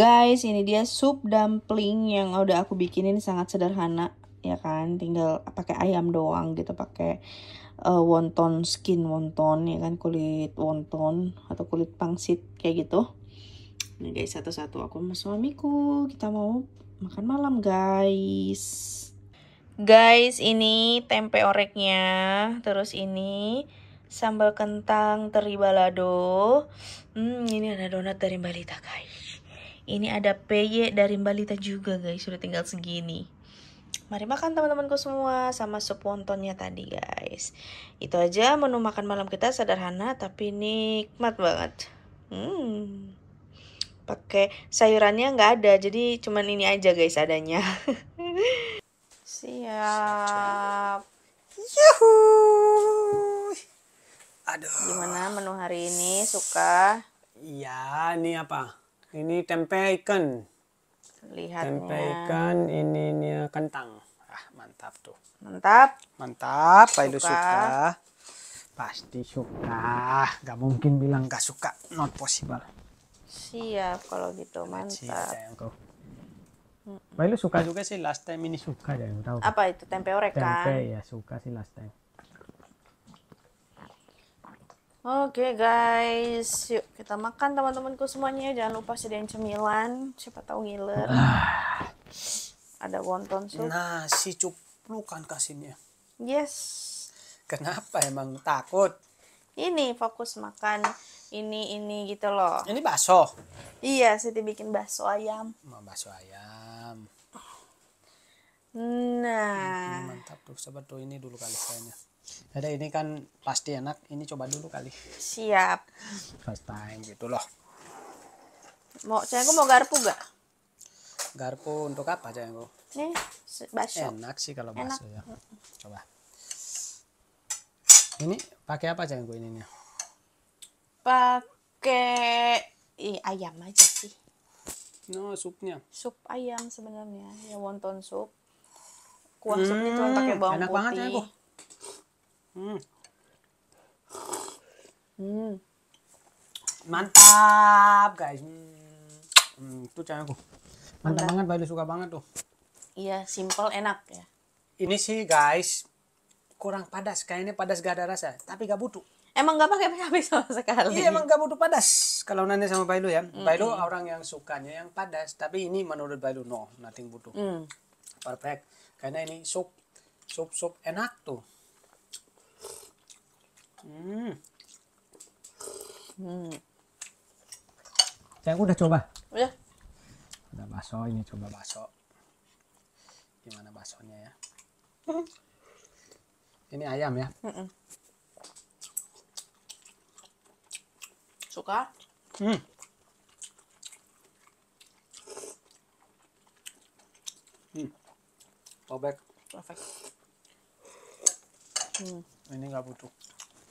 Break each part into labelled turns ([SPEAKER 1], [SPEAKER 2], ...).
[SPEAKER 1] Guys, ini dia sup dumpling yang udah aku bikinin sangat sederhana ya kan tinggal pakai ayam doang gitu pakai uh, wonton skin wonton ya kan kulit wonton atau kulit pangsit kayak gitu ini nah, guys satu-satu aku sama suamiku kita mau makan malam guys guys ini tempe oreknya terus ini sambal kentang teri balado. Hmm, ini ada donat dari Mbak Lita, guys. Ini ada peye dari Mbak Lita juga, guys. Sudah tinggal segini. Mari makan teman-temanku semua sama sup wontonnya tadi, guys. Itu aja menu makan malam kita sederhana tapi nikmat banget. Hmm. Pakai sayurannya nggak ada, jadi cuman ini aja guys adanya. Siap. Yuhuu. Aduh. Gimana menu hari ini suka?
[SPEAKER 2] Iya, ini apa? Ini tempe ikan. Lihat. Tempe ikan, ini, ini kentang. Ah, mantap tuh. Mantap. Mantap, Pak Edo suka. Pasti suka. Gak mungkin bilang gak suka. Not possible.
[SPEAKER 1] Siap kalau
[SPEAKER 2] gitu, mantap. Siap, Pak suka juga sih last time ini suka jangan tahu. Apa itu tempe orek kan? Tempe ya, suka sih last time.
[SPEAKER 1] Oke okay, guys, yuk kita makan teman-temanku semuanya. Jangan lupa sediain cemilan, siapa tahu ngiler. Ah. Ada wonton sup. Nasi
[SPEAKER 2] cuplukan kasihnya. Yes. Kenapa emang takut?
[SPEAKER 1] Ini fokus makan ini ini gitu loh. Ini bakso. Iya, Siti bikin bakso ayam.
[SPEAKER 2] Mau bakso ayam.
[SPEAKER 1] Nah.
[SPEAKER 2] Mantap tuh, sebetulnya ini dulu kali kayaknya. Ada ini kan pasti enak. Ini coba dulu kali.
[SPEAKER 1] Siap.
[SPEAKER 2] First time gitu loh.
[SPEAKER 1] Mau cengku mau garpu gak?
[SPEAKER 2] Garpu untuk apa aja cengku?
[SPEAKER 1] Nih, bakso. Enak sih kalau bakso ya.
[SPEAKER 2] Coba. Ini pakai apa aja cengku ininya?
[SPEAKER 1] Pakai eh, ayam aja sih.
[SPEAKER 2] No, supnya.
[SPEAKER 1] Sup ayam sebenarnya, ya wonton sup. Kuah gitu, hmm, supnya cuma pakai bawang enak putih. Enak banget
[SPEAKER 2] Hmm. hmm, Mantap, guys. Hmm, itu aku, Mantap Udah. banget, Bayu suka banget tuh.
[SPEAKER 1] Iya, simple enak
[SPEAKER 2] ya. Ini sih guys, kurang padas. Kayaknya padas gak ada rasa, tapi gak butuh. Emang gak pakai cabai sama sekali. Iya, emang gak butuh padas. Kalau nanya sama Bailu ya. Mm -hmm. Bailu orang yang sukanya yang padas, tapi ini menurut Bailu no, nothing butuh. Mm. Perfect. Karena ini sup sup sup enak tuh. Hmm. Hmm. saya udah coba. Udah. Iya. Udah bakso ini coba bakso. Gimana baksonya ya? ini ayam ya. Mm -mm. Suka? Hmm. Hmm. perfect
[SPEAKER 1] Perfect. Hmm.
[SPEAKER 2] Ini nggak butuh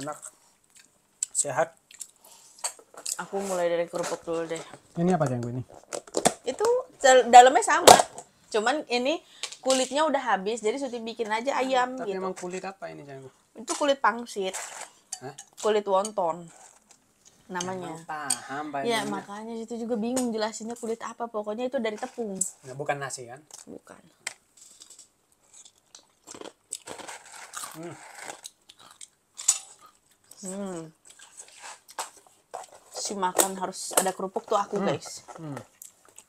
[SPEAKER 1] Enak. Sehat. Aku mulai dari kerupuk dulu deh.
[SPEAKER 2] Ini apa yang ini?
[SPEAKER 1] Itu dalamnya sama. Cuman ini kulitnya udah habis, jadi Suti bikin aja ayam Tapi gitu. emang kulit apa ini Jangan? Itu kulit pangsit. Hah? Kulit wonton namanya. paham Pak. Ya, makanya itu juga bingung jelasinnya kulit apa. Pokoknya itu dari tepung.
[SPEAKER 2] Nah, bukan nasi kan?
[SPEAKER 1] Bukan. Hmm. hmm. Si makan harus ada kerupuk tuh aku, hmm. guys. Hmm.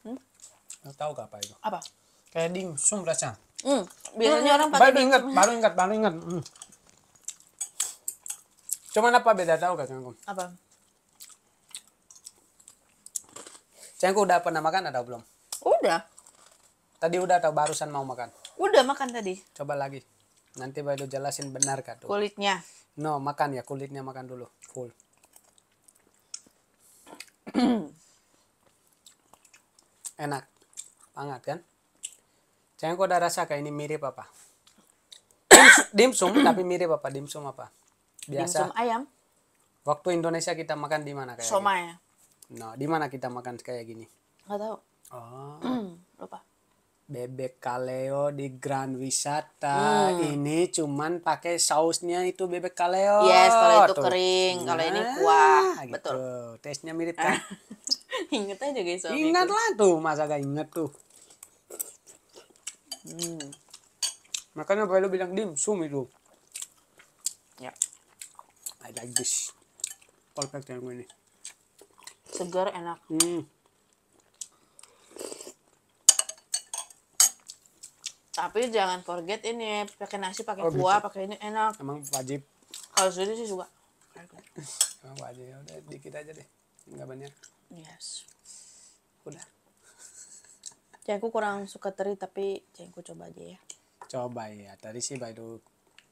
[SPEAKER 1] Hmm? Tahu gak apa itu? Apa?
[SPEAKER 2] Kayak dimsum rasanya.
[SPEAKER 1] Hmm. Biasanya hmm. orang pada baru ingat, baru
[SPEAKER 2] ingat, baru ingat. Hmm. Cuman apa beda tahu gak cangkung? Apa? Cengku udah pernah makan atau belum? Udah. Tadi udah atau barusan mau makan? Udah makan tadi. Coba lagi. Nanti baru jelasin benar kak. Tuh. Kulitnya. No, makan ya kulitnya makan dulu full. Enak. banget kan? Saya kau udah rasa kayak ini mirip apa? dimsum tapi mirip apa? Dimsum apa?
[SPEAKER 1] Biasa. Dimsum ayam.
[SPEAKER 2] Waktu Indonesia kita makan di
[SPEAKER 1] mana kayak? Somai.
[SPEAKER 2] No, di mana kita makan kayak gini?
[SPEAKER 1] nggak tahu. Oh. Hmm, lupa
[SPEAKER 2] bebek kaleo di Grand Wisata hmm. ini cuman pakai sausnya itu bebek kaleo. Yes, kalau itu Tuh. kering, nah, kalau ini nah, kuah, gitu. betul. Tesnya mirip kan?
[SPEAKER 1] inget aja guys. Ingat lah
[SPEAKER 2] tuh, masa gak inget tuh. Hmm. Makanya lu bilang dim sum itu. Ya. Yeah. I like this. Perfect yang ini.
[SPEAKER 1] Segar enak. Hmm. tapi jangan forget ini pakai nasi pakai oh, kuah gitu. pakai ini enak
[SPEAKER 2] emang wajib
[SPEAKER 1] kalau sudah sih suka
[SPEAKER 2] emang wajib ya udah dikit aja deh nggak banyak
[SPEAKER 1] yes udah cengku kurang suka teri tapi cengku ya coba aja ya
[SPEAKER 2] coba ya tadi sih baru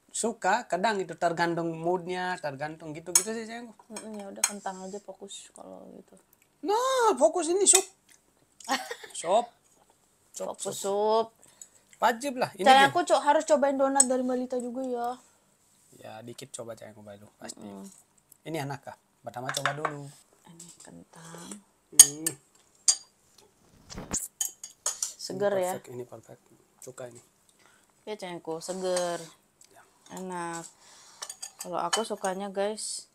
[SPEAKER 2] suka kadang itu tergantung moodnya tergantung gitu gitu sih cengku
[SPEAKER 1] mm -mm, ya udah kentang aja fokus kalau gitu nah fokus ini sup sup, sup sup. sup. Wajib lah. Ini aku co harus cobain donat dari Balita juga ya.
[SPEAKER 2] Ya dikit coba caya aku dulu pasti. Mm. Ini enak kah? Pertama coba dulu. Ini kentang. Hmm. Seger ini ya? perfect, ya. Ini perfect. Suka ini.
[SPEAKER 1] Ya cengku seger. Ya. Enak. Kalau aku sukanya guys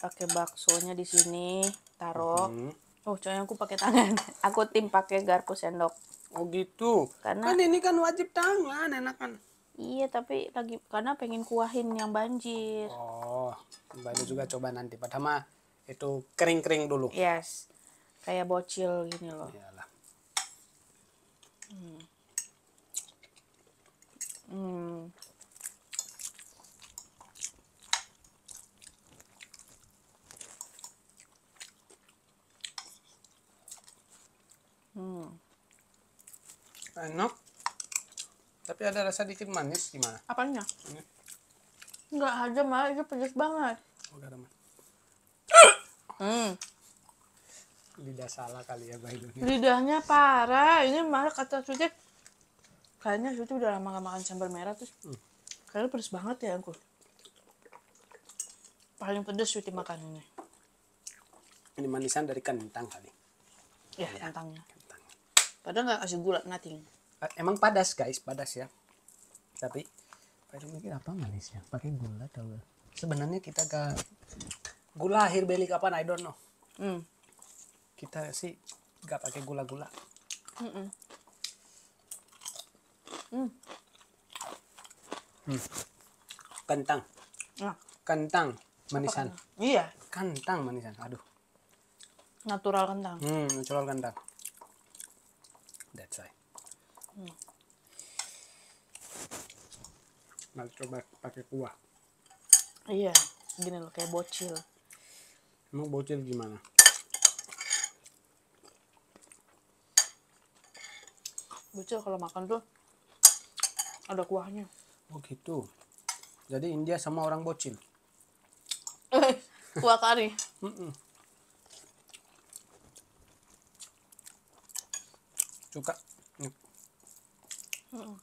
[SPEAKER 1] pakai baksonya di sini taruh. Mm -hmm. Oh, cengku pakai tangan. aku tim pakai garpu sendok. Oh gitu. Karena kan ini kan wajib tangan kan. Iya tapi lagi karena pengen kuahin yang banjir.
[SPEAKER 2] Oh, kembali juga coba nanti. Pertama itu kering-kering dulu.
[SPEAKER 1] Yes, kayak bocil gini loh. Iyalah. Hmm. Hmm. Hmm
[SPEAKER 2] enak tapi ada rasa dikit manis gimana apanya ini.
[SPEAKER 1] nggak aja malah itu pedes banget oh, hmm.
[SPEAKER 2] lidah salah kali ya dunia.
[SPEAKER 1] lidahnya parah ini malah kata Suci kayaknya Suci udah lama gak makan sambal merah terus hmm. kayaknya pedes banget ya aku paling pedes Suci makan ini
[SPEAKER 2] ini manisan dari kentang kali
[SPEAKER 1] ya, ya. kentangnya Padahal nggak kasih gula,
[SPEAKER 2] nothing. Eh, emang padas guys, padas ya. Tapi pakai mungkin apa manisnya? Pakai gula gak Sebenarnya kita gak gula akhir beli kapan I don't know. mm. Kita sih gak pakai gula-gula. Mm -mm. Mm. Kentang. Nah. Kentang manisan. Iya. Kentang manisan. Aduh.
[SPEAKER 1] Natural kentang.
[SPEAKER 2] Hmm, natural kentang that side. Hmm. Mari nah, coba pakai kuah.
[SPEAKER 1] Iya, gini loh kayak bocil.
[SPEAKER 2] Emang bocil gimana?
[SPEAKER 1] Bocil kalau makan tuh ada kuahnya.
[SPEAKER 2] Oh gitu. Jadi India sama orang bocil.
[SPEAKER 1] kuah kari.
[SPEAKER 2] suka hmm.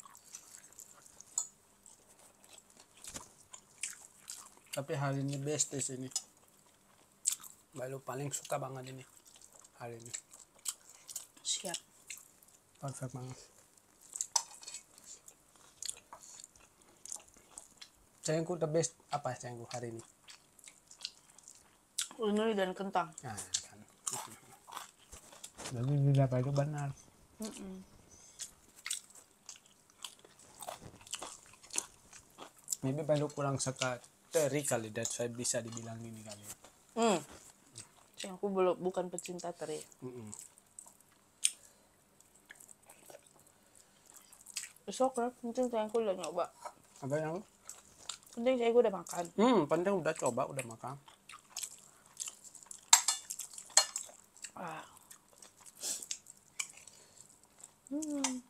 [SPEAKER 2] tapi hari ini best di sini baru paling suka banget ini hari ini siap perfect banget cengku the best apa cengku hari ini
[SPEAKER 1] ini dan kentang nah, kan.
[SPEAKER 2] jadi tidak itu benar Mm -mm. Maybe baru kurang teri kali, that's why bisa dibilang gini kali.
[SPEAKER 1] Hmm. Aku belum bukan pecinta teri. Mm -mm. Besok lah, penting aku udah nyoba. Apa yang? Penting saya udah makan. Hmm,
[SPEAKER 2] penting udah coba, udah makan. Ah. Hmm.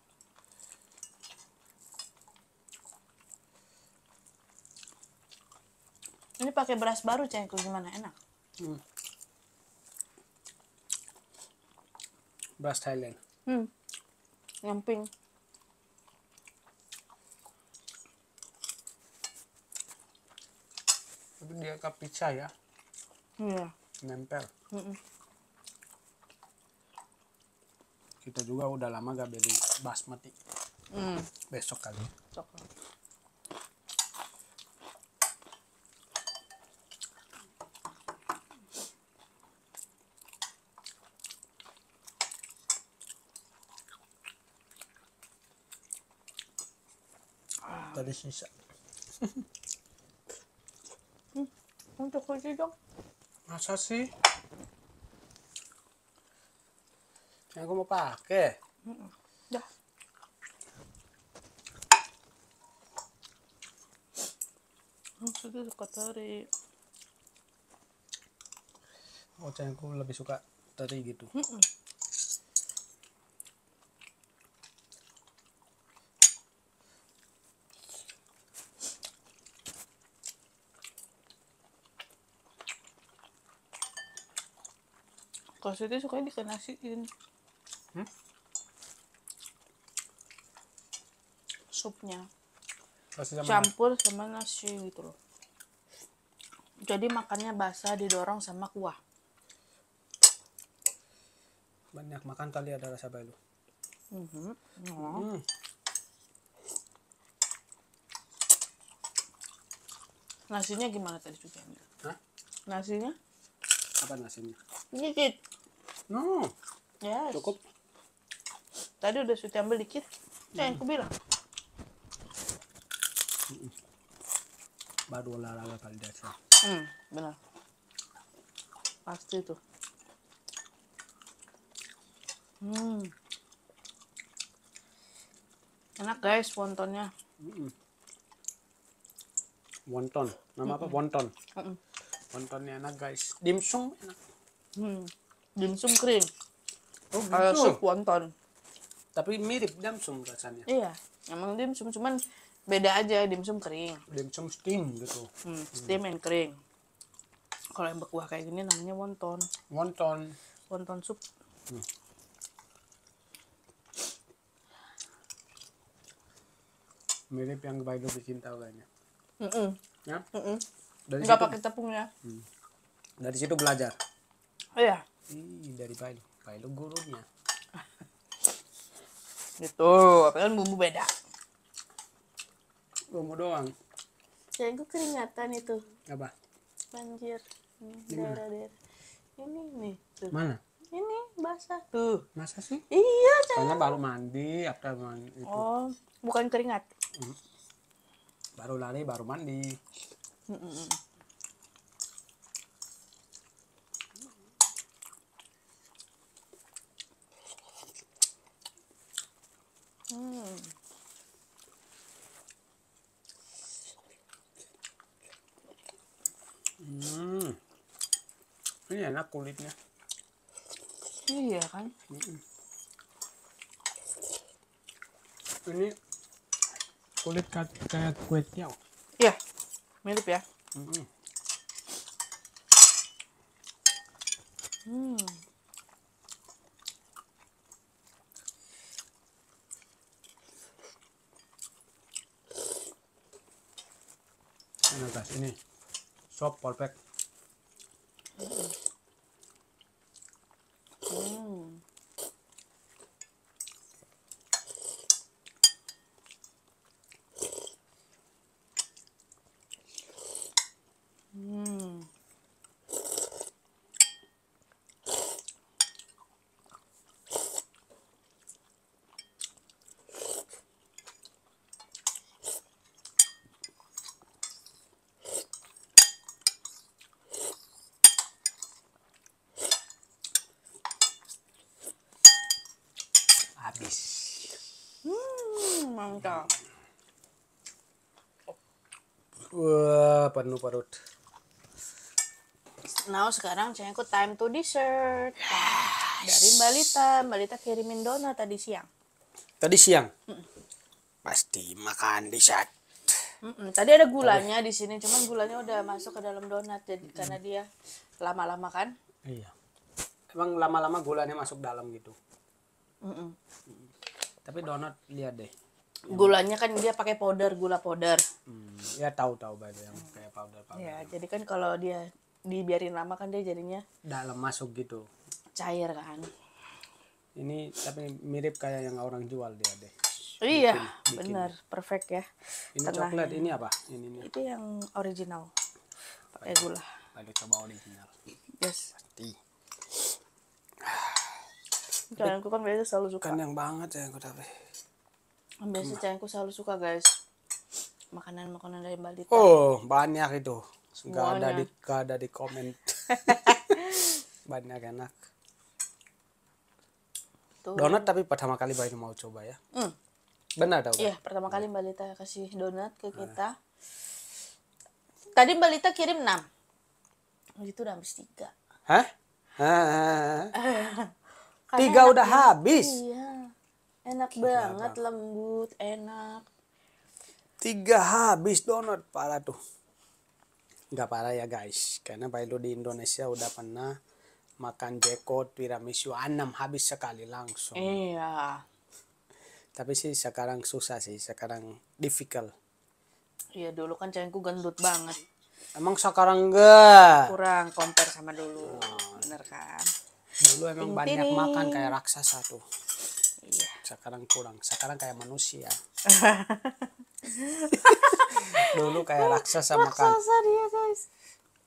[SPEAKER 1] Ini pakai beras baru cengku gimana enak?
[SPEAKER 2] Hmm. Beras Thailand.
[SPEAKER 1] Hmm. Yang
[SPEAKER 2] Tapi dia kapicah ya. Iya. Nempel. Mm -mm. kita juga udah lama gak beli basmati hmm. besok kali besok. tadi sisa
[SPEAKER 1] hmm, untuk kunci dong
[SPEAKER 2] masa sih Yang aku mau pakai.
[SPEAKER 1] Hmm. Dah.
[SPEAKER 2] Maksudnya suka teri. Oh, aku lebih suka teri gitu. Mm -mm.
[SPEAKER 1] Kalau suka ini hmm? supnya nasi sama campur nasi. sama nasi gitu loh jadi makannya basah didorong sama kuah
[SPEAKER 2] banyak makan kali ada rasa baru
[SPEAKER 1] mm -hmm. oh. hmm. nasinya gimana tadi juga Hah? nasinya apa nasinya sedikit no yes. cukup tadi udah Suti ambil dikit eh, hmm. yang aku bilang
[SPEAKER 2] baru olahraga kali dasar
[SPEAKER 1] hmm, benar pasti tuh hmm enak guys wontonnya
[SPEAKER 2] wonton nama apa wonton wontonnya enak guys
[SPEAKER 1] dimsum enak hmm. dimsum krim, oh, gitu. sup wonton tapi mirip dimsum rasanya iya emang dimsum cuman beda aja dimsum kering dimsum steam gitu hmm, steam hmm. and kering kalau yang berkuah kayak gini namanya wonton wonton wonton sup hmm.
[SPEAKER 2] mirip yang baik lebih cinta kayaknya mm -mm. ya mm -mm. dari nggak pakai tepung ya hmm. dari situ belajar oh, iya Ih, dari baik baik gurunya itu apa kan bumbu beda. Bumbu doang.
[SPEAKER 1] saya gue keringatan itu. Apa? Banjir. Daerah-daerah. Hmm, Ini nih. Tuh. Mana? Ini basah
[SPEAKER 2] tuh. Masa sih? Iya, Soalnya baru mandi apa mandi itu. Oh, bukan keringat. Hmm. Baru lari, baru mandi. Mm -mm. enak kulitnya iya kan ini kulit kayak kue tiaw oh.
[SPEAKER 1] iya mirip ya mm -mm. Hmm.
[SPEAKER 2] Ini guys, ini sop polpek. kapan lu parut?
[SPEAKER 1] sekarang saya ikut time to dessert. Dari Balita, Balita kirimin donat tadi siang. Tadi siang? Mm.
[SPEAKER 2] Pasti makan dessert.
[SPEAKER 1] Mm-mm. Tadi ada gulanya di sini, cuman gulanya udah masuk ke dalam donat jadi mm. karena dia lama-lama kan? Iya.
[SPEAKER 2] Emang lama-lama gulanya masuk dalam gitu. Mm-mm. Tapi donat lihat deh. Gulanya
[SPEAKER 1] kan dia pakai powder, gula powder.
[SPEAKER 2] Mm, ya tahu-tahu banyak powder
[SPEAKER 1] powder ya jadi kan kalau dia dibiarin lama kan dia jadinya
[SPEAKER 2] dalam masuk gitu
[SPEAKER 1] cair kan
[SPEAKER 2] ini tapi mirip kayak yang orang jual dia deh oh iya benar perfect ya ini Tengah coklat ini apa ini, ini. itu
[SPEAKER 1] yang original pakai gula
[SPEAKER 2] lagi coba original yes pasti
[SPEAKER 1] Cayangku kan biasa selalu suka. Kan
[SPEAKER 2] yang banget ya aku tapi.
[SPEAKER 1] Biasa cayangku selalu suka guys makanan-makanan dari Bali. Itu. Oh,
[SPEAKER 2] banyak itu. Gak ada di gak ada di komen. banyak enak.
[SPEAKER 1] Tuh. Donat tapi pertama kali Bali mau coba ya. Hmm. Benar tahu? Iya, pertama kali Mbak Lita kasih donat ke nah. kita. Nah. Tadi Mbak Lita kirim 6. Itu udah habis 3.
[SPEAKER 2] Hah?
[SPEAKER 1] tiga udah habis. Iya. Enak Kira banget, apa? lembut, enak
[SPEAKER 2] tiga habis donat parah tuh nggak parah ya guys karena Pak di Indonesia udah pernah makan jeko tiramisu enam habis sekali langsung
[SPEAKER 1] iya
[SPEAKER 2] tapi sih sekarang susah sih sekarang difficult
[SPEAKER 1] iya dulu kan cengku gendut banget emang sekarang enggak kurang compare sama dulu oh. bener
[SPEAKER 2] kan dulu emang Ting banyak makan kayak raksasa tuh iya sekarang kurang sekarang kayak manusia dulu kayak raksasa, raksasa makan dia guys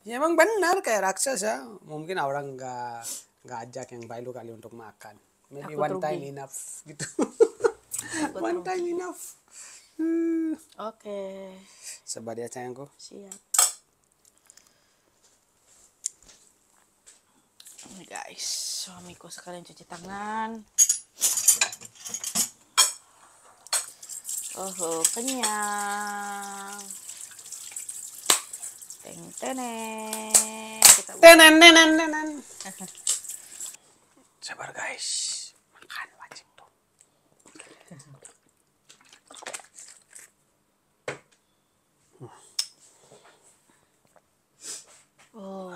[SPEAKER 2] ya emang benar kayak raksasa mungkin orang nggak nggak ajak yang baik kali untuk makan maybe Aku one terugi. Gitu. time enough gitu
[SPEAKER 1] one terugi. time enough hmm. oke okay.
[SPEAKER 2] sebab dia ya, sayangku
[SPEAKER 1] siap guys suamiku sekalian cuci tangan Oh, kenyang. Teng teneng. Kita tenen tenen tenen.
[SPEAKER 2] Sabar guys. Makan wajib tuh. Oh.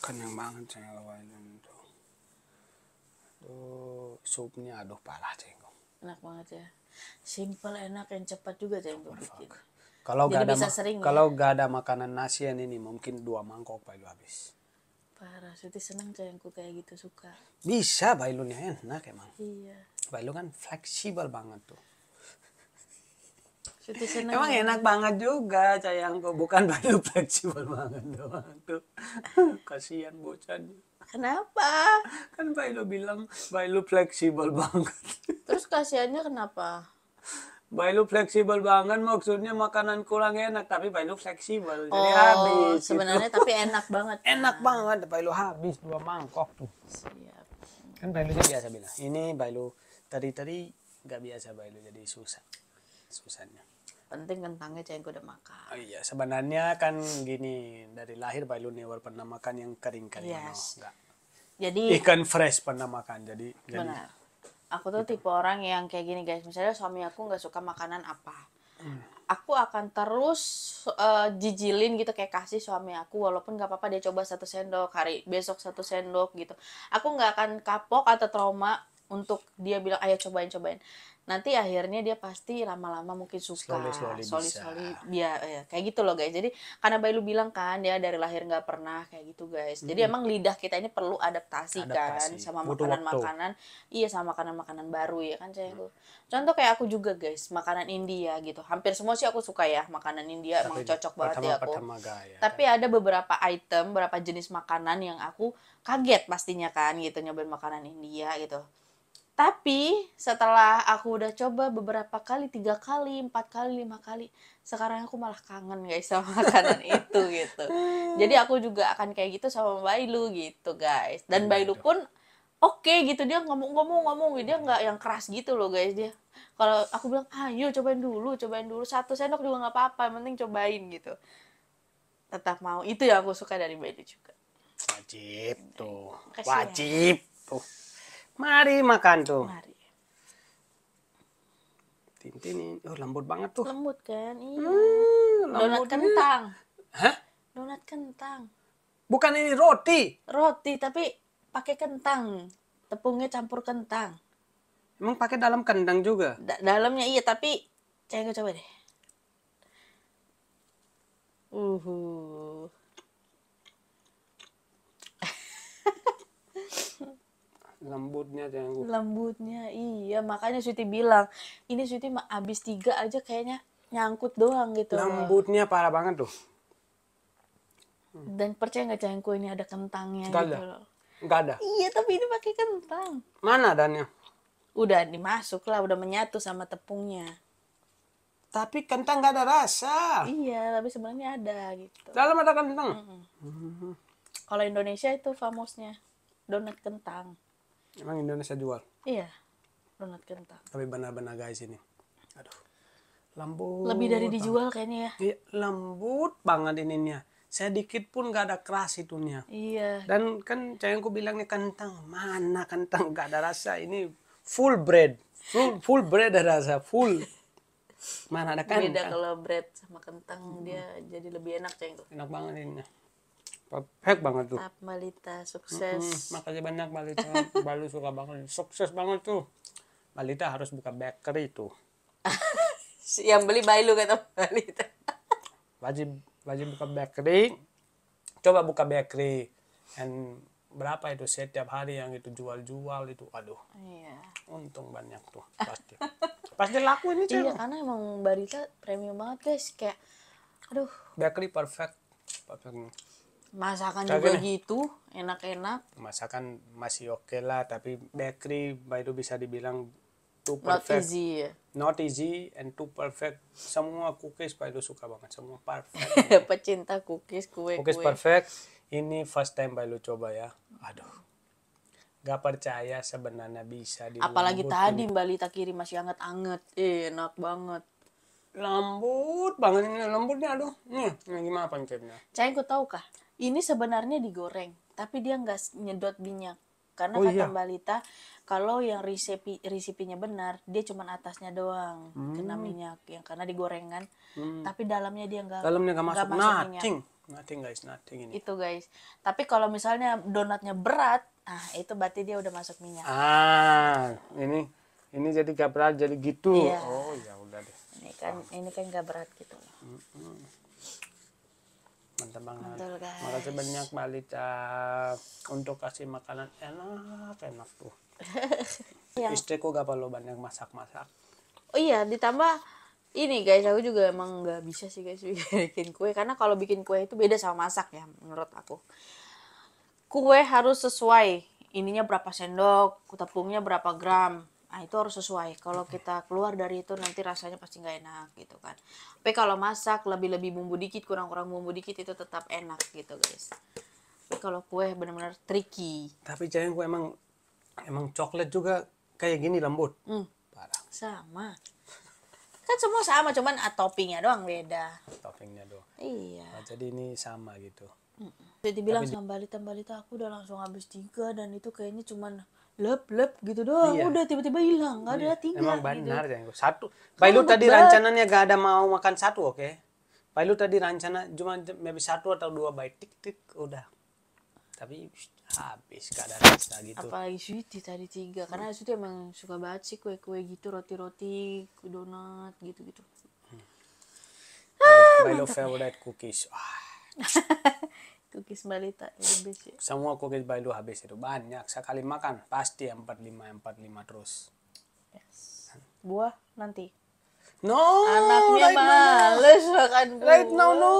[SPEAKER 2] Kenyang banget saya lawain tuh. Tuh supnya aduh parah ceng
[SPEAKER 1] enak banget ya simple enak yang cepat juga tuh yang gue oh, bikin kalau gak ada sering, kalau ya?
[SPEAKER 2] gak ada makanan yang ini mungkin dua mangkok pak Ilu habis
[SPEAKER 1] parah Suti seneng tuh yang kayak gitu suka
[SPEAKER 2] bisa bailunya enak emang iya bailu kan fleksibel banget tuh
[SPEAKER 1] seneng Emang ya? enak
[SPEAKER 2] banget juga sayangku, bukan baju fleksibel banget doang tuh. Kasihan bocahnya.
[SPEAKER 1] Kenapa?
[SPEAKER 2] Kan Pak bilang Pak fleksibel banget.
[SPEAKER 1] Terus kasihannya kenapa?
[SPEAKER 2] Pak fleksibel banget maksudnya makanan kurang enak tapi Pak fleksibel. Jadi oh, habis. Gitu. Sebenarnya gitu.
[SPEAKER 1] tapi enak banget. Enak kan? banget Pak lo habis
[SPEAKER 2] dua mangkok tuh. Siap. Kan Pak Ilo kan biasa bilang. Ini Pak Ilo tadi-tadi nggak biasa Pak jadi susah. Susahnya penting kentangnya aja yang udah makan oh, iya sebenarnya kan gini dari lahir bayi lu never pernah makan yang kering kering yes. enggak
[SPEAKER 1] jadi ikan
[SPEAKER 2] fresh pernah makan jadi benar
[SPEAKER 1] jadi, aku tuh gitu. tipe orang yang kayak gini guys misalnya suami aku nggak suka makanan apa hmm. aku akan terus uh, jijilin gitu kayak kasih suami aku walaupun nggak apa-apa dia coba satu sendok hari besok satu sendok gitu aku nggak akan kapok atau trauma untuk dia bilang ayo cobain cobain nanti akhirnya dia pasti lama-lama mungkin suka soli soli dia ya, kayak gitu loh guys jadi karena bayi lu bilang kan dia dari lahir nggak pernah kayak gitu guys jadi mm -hmm. emang lidah kita ini perlu adaptasi, kan adaptasi. kan sama makanan-makanan iya sama makanan-makanan baru ya kan saya mm. contoh kayak aku juga guys makanan India gitu hampir semua sih aku suka ya makanan India Tapi emang cocok pertama, banget ya aku gaya, ya. tapi kan? ada beberapa item beberapa jenis makanan yang aku kaget pastinya kan gitu nyobain makanan India gitu tapi setelah aku udah coba beberapa kali, tiga kali, empat kali, lima kali, sekarang aku malah kangen guys sama makanan itu gitu. Jadi aku juga akan kayak gitu sama Bailu gitu guys. Dan iya, Bailu iya. pun oke okay, gitu dia ngomong-ngomong-ngomong dia nggak yang keras gitu loh guys dia. Kalau aku bilang ayo ah, cobain dulu, cobain dulu satu sendok juga nggak apa-apa, penting cobain gitu. Tetap mau itu yang aku suka dari Bailu juga.
[SPEAKER 2] Wajib
[SPEAKER 1] tuh, Kasih, wajib
[SPEAKER 2] ya. tuh. Mari makan tuh. Mari. Tintin oh lembut banget tuh.
[SPEAKER 1] Lembut kan? Iya. Hmm, Donat kentang. Hah? Donat kentang. Bukan ini roti. Roti tapi pakai kentang. Tepungnya campur kentang. Emang pakai dalam kentang juga? Da dalamnya iya tapi coba coba deh. Uhu.
[SPEAKER 2] lembutnya cenggu
[SPEAKER 1] lembutnya iya makanya Suti bilang ini Suti abis tiga aja kayaknya nyangkut doang gitu lembutnya
[SPEAKER 2] loh. parah banget tuh
[SPEAKER 1] dan percaya nggak cenggu ini ada kentangnya Gak gitu ada.
[SPEAKER 2] loh Gak ada
[SPEAKER 1] iya tapi ini pakai kentang
[SPEAKER 2] mana dannya
[SPEAKER 1] udah dimasuk lah udah menyatu sama tepungnya tapi kentang gak ada rasa iya tapi sebenarnya ada gitu dalam ada kentang mm -hmm. kalau Indonesia itu famosnya donat kentang
[SPEAKER 2] Emang Indonesia jual?
[SPEAKER 1] Iya, donat kentang.
[SPEAKER 2] Tapi benar-benar guys ini. Aduh. Lembut. Lebih dari dijual
[SPEAKER 1] kayaknya ya. Iya,
[SPEAKER 2] lembut banget ininya. Saya dikit pun gak ada keras itunya. Iya. Dan kan cengku bilangnya kentang. Mana kentang gak ada rasa. Ini full bread. Full, full bread ada rasa. Full. Mana ada kentang. Beda kalau
[SPEAKER 1] bread sama kentang hmm. dia jadi lebih enak cengku.
[SPEAKER 2] Enak banget ininya perfect
[SPEAKER 1] banget tuh Up, sukses mm-hmm.
[SPEAKER 2] makasih banyak balita, Balu suka banget sukses banget tuh balita harus buka bakery tuh yang beli Balu kata balita. wajib wajib buka bakery coba buka bakery and berapa itu setiap hari yang itu jual-jual itu aduh iya. untung banyak tuh pasti pasti laku ini cewek iya karena
[SPEAKER 1] emang balita premium banget guys kayak aduh
[SPEAKER 2] bakery perfect perfect
[SPEAKER 1] Masakan Kayak juga gitu, enak-enak.
[SPEAKER 2] Masakan masih oke okay lah, tapi bakery itu bisa dibilang too perfect. Not easy ya? Not easy and too perfect. Semua cookies Pak itu suka banget, semua perfect.
[SPEAKER 1] Pecinta cookies, kue-kue. Cookies perfect.
[SPEAKER 2] Ini first time Pak coba ya. Aduh. Gak percaya sebenarnya bisa di Apalagi tadi
[SPEAKER 1] Mbak Lita kiri masih anget-anget. Eh, enak banget. Lembut banget ini lembutnya aduh.
[SPEAKER 2] nih ini gimana pancetnya?
[SPEAKER 1] Cai gue tahu kah? ini sebenarnya digoreng tapi dia nggak nyedot minyak karena oh, kata iya. Mbak Lita kalau yang resepi resepinya benar dia cuma atasnya doang hmm. kena minyak yang karena digorengan hmm. tapi dalamnya dia nggak dalamnya nggak masuk, masuk nothing
[SPEAKER 2] minyak. nothing guys nothing ini itu
[SPEAKER 1] guys tapi kalau misalnya donatnya berat ah itu berarti dia udah masuk minyak
[SPEAKER 2] ah ini ini jadi gak berat jadi gitu iya. oh ya udah deh ini kan oh.
[SPEAKER 1] ini kan gak berat gitu loh.
[SPEAKER 2] -hmm mantap banget Betul,
[SPEAKER 1] guys. makasih banyak
[SPEAKER 2] Mbak untuk kasih makanan enak enak tuh yang... istriku gak perlu banyak masak
[SPEAKER 1] masak oh iya ditambah ini guys aku juga emang nggak bisa sih guys bikin kue karena kalau bikin kue itu beda sama masak ya menurut aku kue harus sesuai ininya berapa sendok tepungnya berapa gram Nah itu harus sesuai. Kalau kita keluar dari itu nanti rasanya pasti nggak enak gitu kan. Tapi kalau masak lebih-lebih bumbu dikit, kurang-kurang bumbu dikit itu tetap enak gitu guys. Tapi kalau kue benar-benar tricky.
[SPEAKER 2] Tapi jangan kue emang emang coklat juga kayak gini lembut.
[SPEAKER 1] Hmm. Parah. Sama. Kan semua sama, cuman ah, toppingnya doang beda.
[SPEAKER 2] Toppingnya doang. Iya. Nah, jadi ini sama gitu.
[SPEAKER 1] Jadi bilang sama balita-balita aku udah langsung habis tiga dan itu kayaknya cuman lep lep gitu doang iya. udah tiba-tiba hilang nggak ada iya. tiga emang gitu. benar gitu. ya satu Pak tadi rancananya gak
[SPEAKER 2] ada mau makan satu oke okay? Pak tadi rancana cuma maybe satu atau dua bait tik tik udah tapi habis
[SPEAKER 1] ada rasa gitu apalagi Suti tadi tiga karena hmm. Suti emang suka banget sih gitu, kue kue gitu roti roti donat gitu gitu
[SPEAKER 2] hmm. ah, favorite cookies ah.
[SPEAKER 1] cookies balita itu habis ya?
[SPEAKER 2] semua cookies balita habis itu banyak sekali makan pasti empat lima empat lima terus yes.
[SPEAKER 1] buah nanti
[SPEAKER 2] no anaknya right males makan buah right now no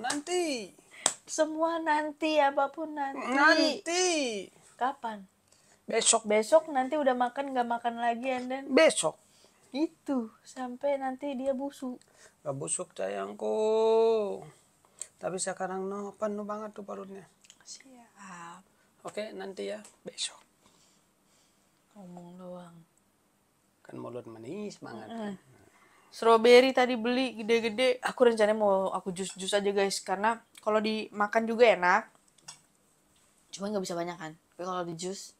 [SPEAKER 1] nanti semua nanti apapun nanti nanti kapan besok besok nanti udah makan nggak makan lagi anden besok itu sampai nanti dia busuk
[SPEAKER 2] gak busuk sayangku tapi sekarang no penuh banget tuh perutnya. Siap. Oke, nanti ya besok. Ngomong doang. Kan mulut manis banget.
[SPEAKER 1] Mm -hmm. Strawberry tadi beli gede-gede. Aku rencananya mau aku jus-jus aja guys karena kalau dimakan juga enak. Cuma nggak bisa banyak kan. Tapi kalau di jus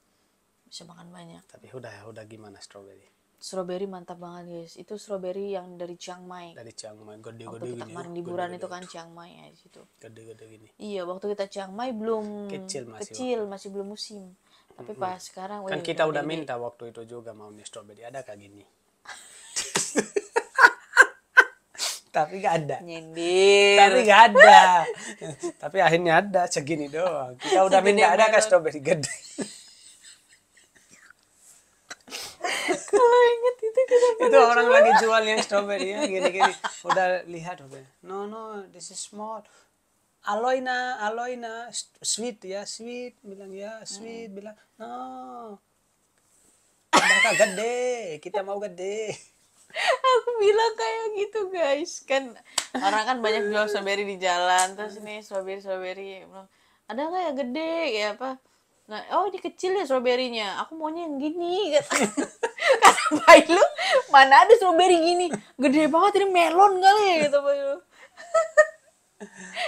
[SPEAKER 1] bisa makan banyak.
[SPEAKER 2] Tapi udah udah gimana strawberry?
[SPEAKER 1] strawberry mantap banget guys itu strawberry yang dari Chiang Mai dari Chiang
[SPEAKER 2] Mai gede-gede waktu kita gini, kemarin liburan itu kan
[SPEAKER 1] Chiang Mai ya situ
[SPEAKER 2] gede-gede gini
[SPEAKER 1] iya waktu kita Chiang Mai belum kecil masih kecil waktu. masih belum musim tapi mm-hmm. pas sekarang kan kita udah minta
[SPEAKER 2] waktu itu juga mau nih strawberry ada kayak gini tapi gak ada
[SPEAKER 1] nyindir tapi gak ada
[SPEAKER 2] tapi akhirnya ada segini doang kita udah minta ada kan strawberry gede itu orang lagi jual yang strawberry ya gini gini udah lihat udah no no this is small aloina aloina sweet ya sweet bilang ya sweet hmm. bilang no mereka gede kita mau
[SPEAKER 1] gede aku bilang kayak gitu guys kan orang kan banyak jual strawberry di jalan terus ini strawberry strawberry ada nggak ya gede ya apa Nah, oh ini kecil ya stroberinya. Aku maunya yang gini. Kata bayi lu, mana ada stroberi gini. Gede banget, ini melon kali ya gitu bayi lu.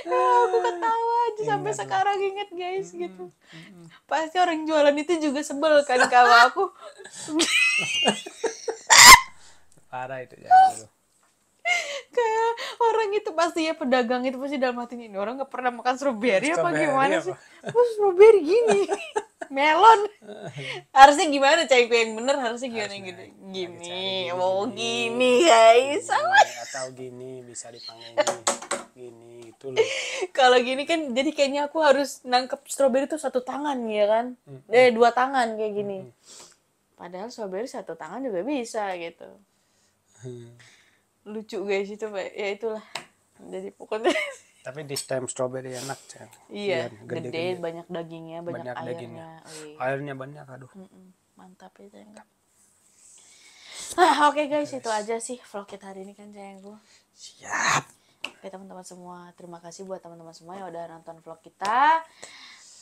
[SPEAKER 1] ya, aku ketawa aja iya, iya, ingat sampai sekarang inget guys hmm, gitu. Hmm. Pasti orang jualan itu juga sebel kan kalau aku. Parah itu ya Kayak orang itu pasti ya pedagang itu pasti dalam hatinya ini orang nggak pernah makan stroberi apa gimana apa? sih terus stroberi gini melon harusnya gimana cari yang bener harusnya gimana harusnya, gitu gini mau oh, gini guys sama
[SPEAKER 2] atau gini bisa dipanggil gini
[SPEAKER 1] gitu loh kalau gini kan jadi kayaknya aku harus nangkep stroberi itu satu tangan ya kan mm-hmm. eh dua tangan kayak gini mm-hmm. padahal stroberi satu tangan juga bisa gitu hmm lucu guys itu ya itulah jadi pokoknya
[SPEAKER 2] tapi di stem strawberry enak ceng iya, iya gede, gede, gede banyak dagingnya banyak, banyak airnya dagingnya. Iya. airnya banyak aduh
[SPEAKER 1] mantap ya ah, oke okay, guys yes. itu aja sih vlog kita hari ini kan cengku siap oke teman-teman semua terima kasih buat teman-teman semua yang udah nonton vlog kita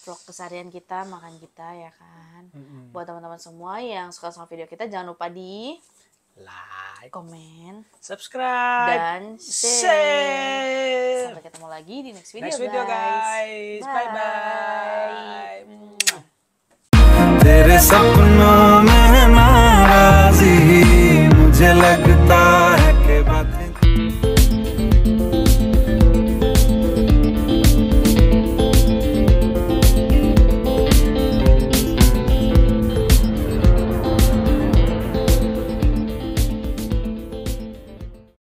[SPEAKER 1] vlog keseharian kita makan kita ya kan mm -hmm. buat teman-teman semua yang suka sama video kita jangan lupa di like, komen, subscribe, dan share. share. Sampai ketemu lagi di next video, next guys. guys.
[SPEAKER 2] Bye Bye
[SPEAKER 1] bye. bye.